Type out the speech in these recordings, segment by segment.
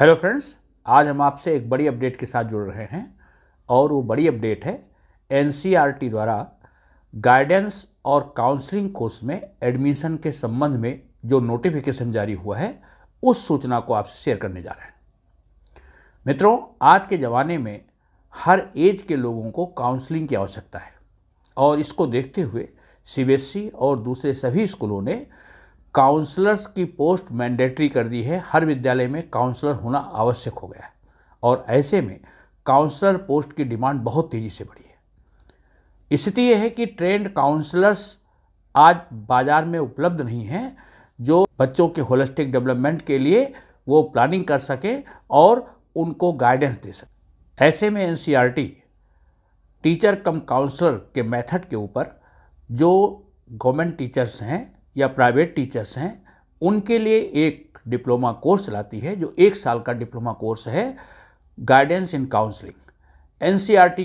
hello friends आज हम आपसे एक बड़ी अपडेट के साथ जुड़ रहे हैं और वो बड़ी अपडेट है एन द्वारा गाइडेंस और काउंसलिंग कोर्स में एडमिशन के संबंध में जो नोटिफिकेशन जारी हुआ है उस सूचना को आपसे शेयर करने जा रहे हैं मित्रों आज के ज़माने में हर एज के लोगों को काउंसलिंग की आवश्यकता है और इसको देखते हुए सी e और दूसरे सभी स्कूलों ने काउंसलर्स की पोस्ट मैंडेटरी कर दी है हर विद्यालय में काउंसलर होना आवश्यक हो गया है और ऐसे में काउंसलर पोस्ट की डिमांड बहुत तेज़ी से बढ़ी है स्थिति यह है कि ट्रेंड काउंसलर्स आज बाज़ार में उपलब्ध नहीं हैं जो बच्चों के होलिस्टिक डेवलपमेंट के लिए वो प्लानिंग कर सकें और उनको गाइडेंस दे सकें ऐसे में एन टीचर कम काउंसलर के मेथड के ऊपर जो गवर्नमेंट टीचर्स हैं या प्राइवेट टीचर्स हैं उनके लिए एक डिप्लोमा कोर्स चलाती है जो एक साल का डिप्लोमा कोर्स है गाइडेंस इन काउंसलिंग एन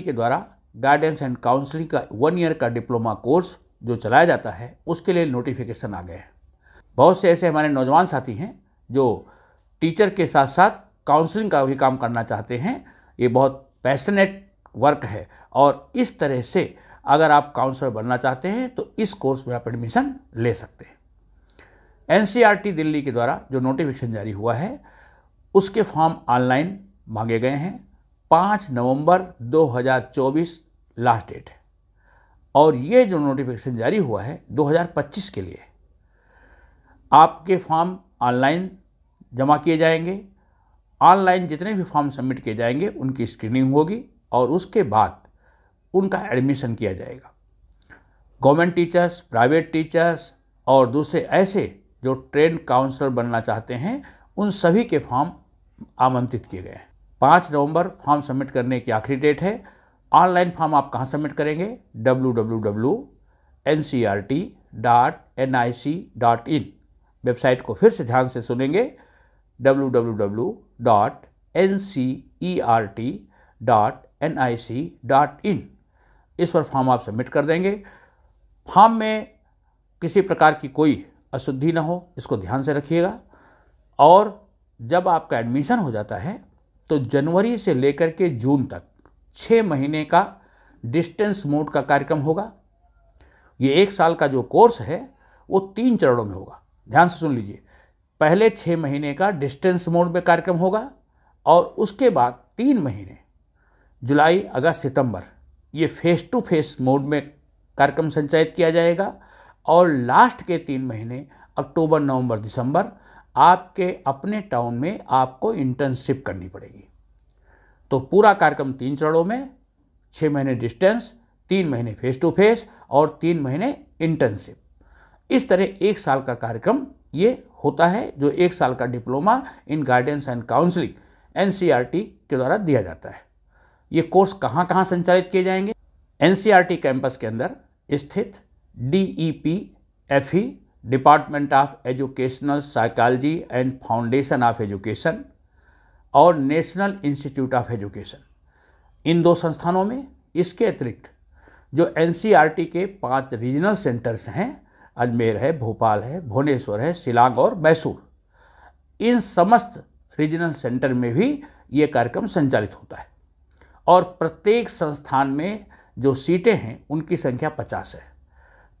के द्वारा गाइडेंस एंड काउंसलिंग का वन ईयर का डिप्लोमा कोर्स जो चलाया जाता है उसके लिए नोटिफिकेशन आ गए हैं बहुत से ऐसे हमारे नौजवान साथी हैं जो टीचर के साथ साथ काउंसलिंग का भी काम करना चाहते हैं ये बहुत पैशनेट वर्क है और इस तरह से अगर आप काउंसलर बनना चाहते हैं तो इस कोर्स में आप एडमिशन ले सकते हैं एन e दिल्ली के द्वारा जो नोटिफिकेशन जारी हुआ है उसके फॉर्म ऑनलाइन मांगे गए हैं पाँच नवंबर 2024 लास्ट डेट है और ये जो नोटिफिकेशन जारी हुआ है 2025 के लिए आपके फॉर्म ऑनलाइन जमा किए जाएंगे ऑनलाइन जितने भी फॉर्म सबमिट किए जाएंगे उनकी स्क्रीनिंग होगी और उसके बाद उनका एडमिशन किया जाएगा गवर्नमेंट टीचर्स प्राइवेट टीचर्स और दूसरे ऐसे जो ट्रेन काउंसलर बनना चाहते हैं उन सभी के फॉर्म आमंत्रित किए गए हैं पाँच नवंबर फॉर्म सबमिट करने की आखिरी डेट है ऑनलाइन फॉर्म आप कहाँ सबमिट करेंगे W W W N C R T dot N I C dot in website को फिर से ध्यान से सुनेंगे W W W dot N C E R T dot N I C dot in इस पर फॉर्म आप सबमिट कर देंगे फॉर्म में किसी प्रकार की कोई अशुद्धि ना हो इसको ध्यान से रखिएगा और जब आपका एडमिशन हो जाता है तो जनवरी से लेकर के जून तक छः महीने का डिस्टेंस मोड का कार्यक्रम होगा ये एक साल का जो कोर्स है वो तीन चरणों में होगा ध्यान से सुन लीजिए पहले छः महीने का डिस्टेंस मोड में कार्यक्रम होगा और उसके बाद तीन महीने जुलाई अगस्त सितंबर ये फेस टू फेस मोड में कार्यक्रम संचालित किया जाएगा और लास्ट के तीन महीने अक्टूबर नवंबर दिसंबर आपके अपने टाउन में आपको इंटर्नशिप करनी पड़ेगी तो पूरा कार्यक्रम तीन चरणों में छः महीने डिस्टेंस तीन महीने फेस टू फेस और तीन महीने इंटर्नशिप इस तरह एक साल का कार्यक्रम ये होता है जो एक साल का diploma in guidance and counselling N के द्वारा दिया जाता है ये कोर्स कहाँ कहाँ संचालित किए जाएंगे एनसीईआरटी कैंपस e के अंदर स्थित DEPFE department of educational psychology and foundation of education और नेशनल इंस्टीट्यूट ऑफ एजुकेशन इन दो संस्थानों में इसके अतिरिक्त जो एन e के पांच रीजनल सेंटर्स हैं अजमेर है भोपाल है भुवनेश्वर है शिलांग और मैसूर इन समस्त रीजनल सेंटर में भी ये कार्यक्रम संचालित होता है और प्रत्येक संस्थान में जो सीटें हैं उनकी संख्या पचास है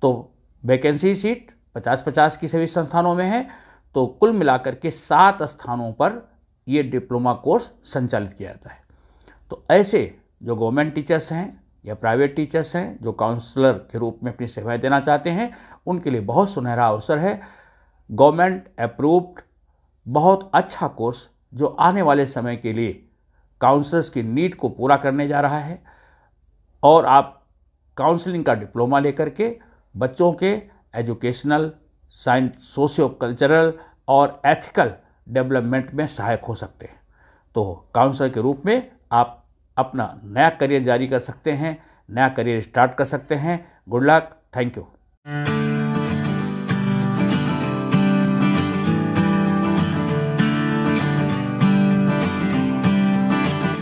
तो वैकेंसी सीट पचास पचास की सभी संस्थानों में है तो कुल मिलाकर के सात स्थानों पर ये डिप्लोमा कोर्स संचालित किया जाता है तो ऐसे जो गवर्नमेंट टीचर्स हैं या प्राइवेट टीचर्स हैं जो काउंसलर के रूप में अपनी सेवाएं देना चाहते हैं उनके लिए बहुत सुनहरा अवसर है गवर्नमेंट अप्रूव्ड बहुत अच्छा कोर्स जो आने वाले समय के लिए काउंसलर्स की नीट को पूरा करने जा रहा है और आप काउंसलिंग का डिप्लोमा लेकर के बच्चों के एजुकेशनल साइंस सोशियो कल्चरल और एथिकल डेवलपमेंट में सहायक हो सकते हैं तो काउंसलर के रूप में आप अपना नया करियर जारी कर सकते हैं नया करियर स्टार्ट कर सकते हैं गुड लक थैंक यू